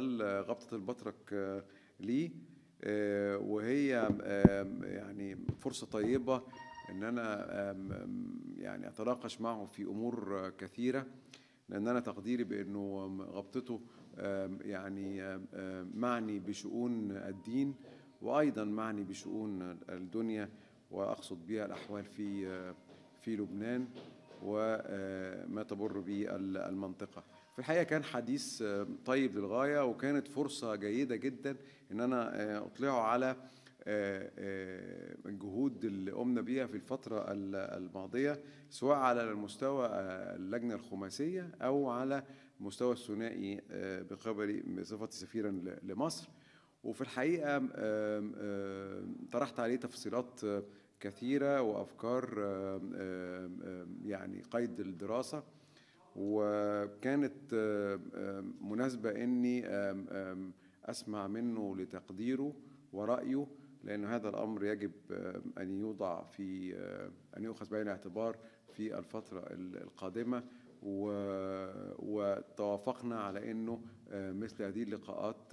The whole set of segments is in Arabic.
آه، غبطة البطرك آه، ليه آه، وهي يعني فرصة طيبة ان انا يعني اتناقش معه في امور كثيره لان انا تقديري بانه غبطته يعني معني بشؤون الدين وايضا معني بشؤون الدنيا واقصد بها الاحوال في في لبنان وما تمر به المنطقة في الحقيقة كان حديث آه، طيب للغاية وكانت فرصة جيدة جدا أن أنا آه، أطلعه على الجهود آه، اللي قمنا بيها في الفترة الماضية سواء على المستوى اللجنة الخماسية أو على مستوى الثنائي بقبلي بصفتي سفيرا لمصر وفي الحقيقة طرحت عليه تفصيلات كثيرة وأفكار يعني قيد الدراسة وكانت مناسبة أني أسمع منه لتقديره ورأيه لأن هذا الأمر يجب أن يوضع في أن يؤخذ بعين الاعتبار في الفترة القادمة وتوافقنا على أنه مثل هذه اللقاءات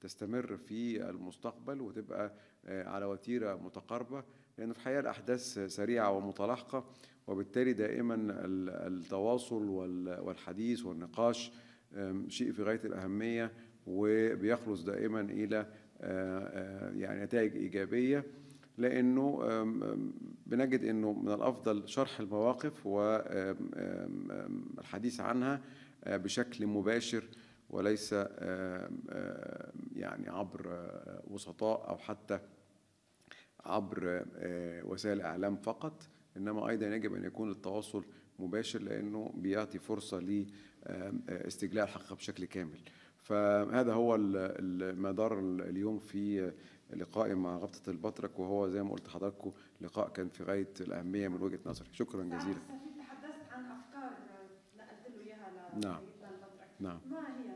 تستمر في المستقبل وتبقى على وتيرة متقاربة لأن في الحقيقة الأحداث سريعة ومتلاحقة وبالتالي دائما التواصل والحديث والنقاش شيء في غاية الأهمية وبيخلص دائما إلى آه، آه، يعني نتائج إيجابية لأنه بنجد أنه من الأفضل شرح المواقف والحديث عنها آه، بشكل مباشر وليس يعني عبر وسطاء أو حتى عبر آه، وسائل الإعلام فقط إنما أيضا يجب أن يكون التواصل مباشر لأنه بيعطي فرصة لاستجلاء آه، الحقيقة بشكل كامل فهذا هو المدار اليوم في لقائي مع غبطة البطرك وهو زي ما قلت لحضراتكم لقاء كان في غاية الأهمية من وجهة نظري شكرا جزيلا تحدثت عن أفكار نقلت له إياها نعم نعم ما هي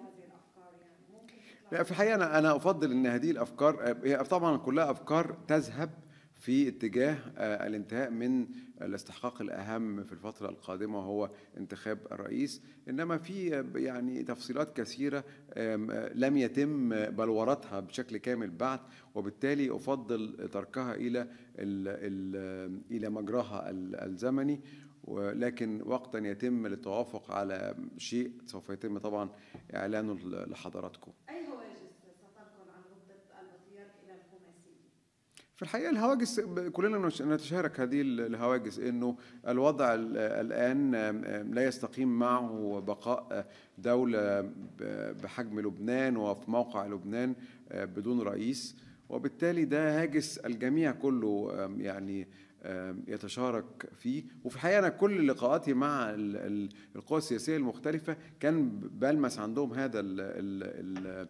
يعني في الحقيقه انا انا افضل ان هذه الافكار آه، هي طبعا كلها افكار تذهب في اتجاه آه، الانتهاء من الاستحقاق الاهم في الفتره القادمه وهو انتخاب الرئيس انما في آه، يعني تفصيلات كثيره لم يتم بلورتها بشكل كامل بعد وبالتالي افضل تركها الى الى مجراها الزمني ولكن وقتا يتم التوافق على شيء سوف يتم طبعا اعلانه لحضراتكم. أيوة. في الحقيقة الهواجس كلنا نتشارك هذه الهواجس أنه الوضع الآن لا يستقيم معه بقاء دولة بحجم لبنان وفي موقع لبنان بدون رئيس وبالتالي ده هاجس الجميع كله يعني يتشارك فيه وفي الحقيقه انا كل لقاءاتي مع القوى السياسيه المختلفه كان بلمس عندهم هذا ال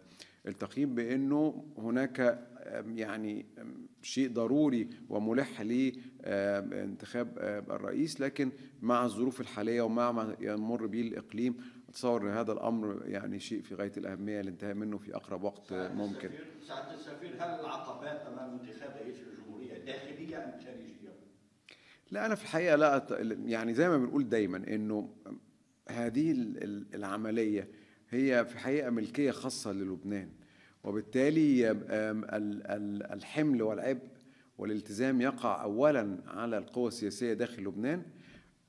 التقييم بانه هناك يعني شيء ضروري وملح لانتخاب الرئيس لكن مع الظروف الحاليه ومع ما يمر به الاقليم اتصور ان هذا الامر يعني شيء في غايه الاهميه الانتهاء منه في اقرب وقت ممكن. سعاده السفير هل العقبات امام انتخاب رئيس الجمهوريه داخليه ام خارجيه؟ لا انا في الحقيقه لا يعني زي ما بنقول دايما انه هذه العمليه هي في الحقيقه ملكيه خاصه للبنان وبالتالي الحمل والعبء والالتزام يقع اولا على القوى السياسيه داخل لبنان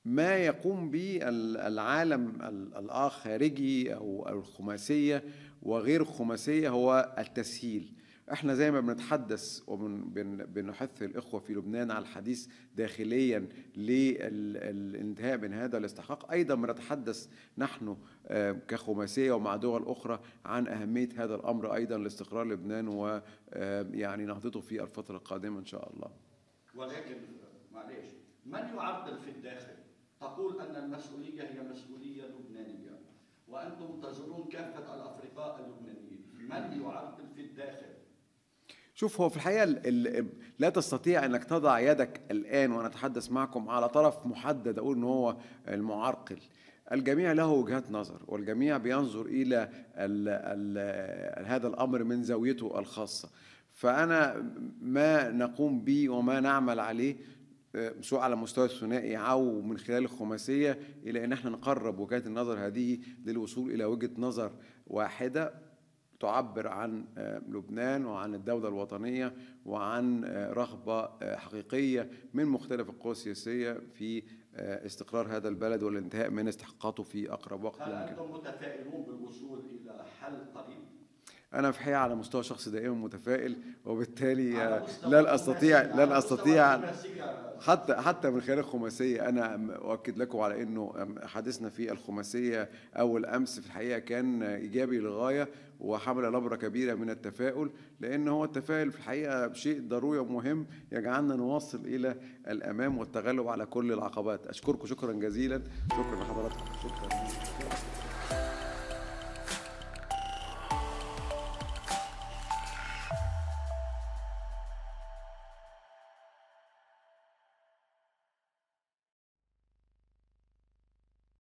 ما يقوم به العالم الآخرجي أو الخماسية وغير الخماسية هو التسهيل احنا زي ما بنتحدث وبنحث الاخوه في لبنان على الحديث داخليا للانتهاء من هذا الاستحقاق ايضا بنتحدث نحن آه، كخماسيه ومع دول اخرى عن اهميه هذا الامر ايضا لاستقرار لبنان ويعني آه، نهضته في الفتره القادمه ان شاء الله ولكن معلش من يعرضل في الداخل تقول ان المسؤوليه هي مسؤوليه لبنانيه وانتم تزورون كافه الافرقاء اللبنانيين من يعرضل في الداخل شوف هو في الحقيقه لا تستطيع انك تضع يدك الان وانا اتحدث معكم على طرف محدد اقول ان هو المعرقل الجميع له وجهات نظر والجميع بينظر الى الـ الـ هذا الامر من زاويته الخاصه فانا ما نقوم به وما نعمل عليه آه، سواء على مستوى الثنائي او من خلال الخماسيه الى ان احنا نقرب وجهات النظر هذه للوصول الى وجهه نظر واحده تعبر عن آه، لبنان وعن الدولة الوطنية وعن آه، رغبة آه، حقيقية من مختلف القوى السياسية في استقرار هذا البلد والانتهاء من استحقاقاته في أقرب وقت هل ممكن. أنتم متفائلون بالوصول إلى حل قريب؟ أنا في الحقيقة على مستوى شخصي دائما متفائل وبالتالي لن أستطيع لن أستطيع حتى حتى من خلال الخماسيه انا اؤكد لكم على انه حديثنا في الخماسيه اول امس في الحقيقه كان ايجابي للغايه وحمل نبرة كبيرة من التفاؤل لأن هو التفاؤل في الحقيقة شيء ضروري ومهم يجعلنا نواصل إلى الأمام والتغلب على كل العقبات أشكركم شكرا جزيلا شكرا لحضراتكم شكرا